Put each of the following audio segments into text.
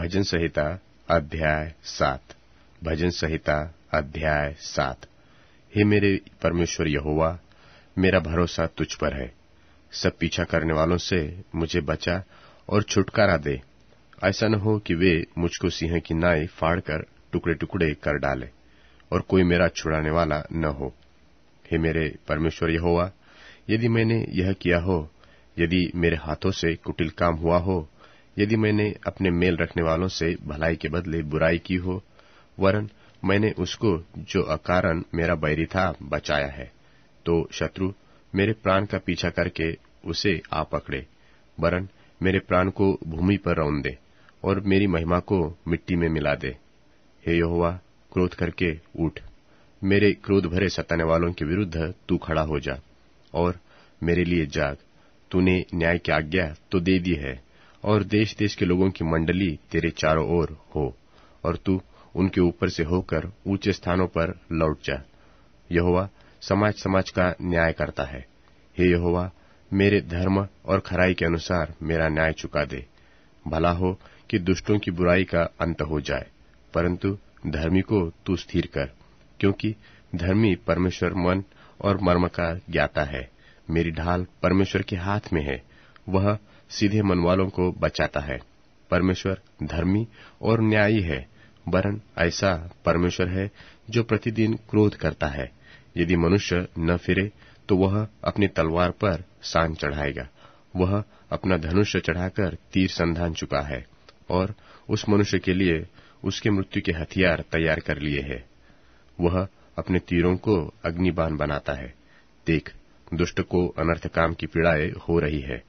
भजन संहिता अध्याय सात भजन संहिता अध्याय सात हे मेरे परमेश्वर यहोवा मेरा भरोसा तुझ पर है सब पीछा करने वालों से मुझे बचा और छुटकारा दे ऐसा न हो कि वे मुझको सिंह की नाई फाड़कर टुकड़े टुकड़े कर डाले और कोई मेरा छुड़ाने वाला न हो हे मेरे परमेश्वर यहोवा यदि मैंने यह किया हो यदि मेरे हाथों से कुटिल काम हुआ हो यदि मैंने अपने मेल रखने वालों से भलाई के बदले बुराई की हो वरन मैंने उसको जो अकारण मेरा बैरी था बचाया है तो शत्रु मेरे प्राण का पीछा करके उसे आ पकड़े वरन मेरे प्राण को भूमि पर रौन दे और मेरी महिमा को मिट्टी में मिला दे हे यहोवा क्रोध करके उठ मेरे क्रोध भरे सताने वालों के विरुद्ध तू खड़ा हो जा और मेरे लिए जाग तूने न्याय की आज्ञा तो दे दी है और देश देश के लोगों की मंडली तेरे चारों ओर हो और तू उनके ऊपर से होकर ऊंचे स्थानों पर लौट जा यहोवा समाज समाज का न्याय करता है हे यहोवा मेरे धर्म और खराई के अनुसार मेरा न्याय चुका दे भला हो कि दुष्टों की बुराई का अंत हो जाए परंतु धर्मी को तू स्थिर कर क्योंकि धर्मी परमेश्वर मन और मर्म का ज्ञाता है मेरी ढाल परमेश्वर के हाथ में है वह सीधे मनवालों को बचाता है परमेश्वर धर्मी और न्यायी है वरन ऐसा परमेश्वर है जो प्रतिदिन क्रोध करता है यदि मनुष्य न फिरे तो वह अपनी तलवार पर सान चढ़ाएगा वह अपना धनुष चढ़ाकर तीर संधान चुका है और उस मनुष्य के लिए उसके मृत्यु के हथियार तैयार कर लिए है वह अपने तीरों को अग्निबान बनाता है देख दुष्ट को अनर्थ काम की पीड़ाएं हो रही है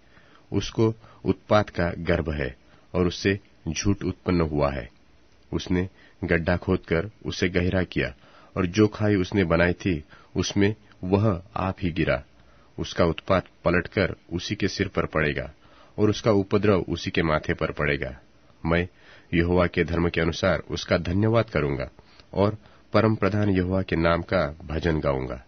उसको उत्पात का गर्भ है और उससे झूठ उत्पन्न हुआ है उसने गड्ढा खोदकर उसे गहरा किया और जो खाई उसने बनाई थी उसमें वह आप ही गिरा उसका उत्पात पलटकर उसी के सिर पर पड़ेगा और उसका उपद्रव उसी के माथे पर पड़ेगा मैं यहोवा के धर्म के अनुसार उसका धन्यवाद करूंगा और परम प्रधान यहोवा के नाम का भजन गाऊंगा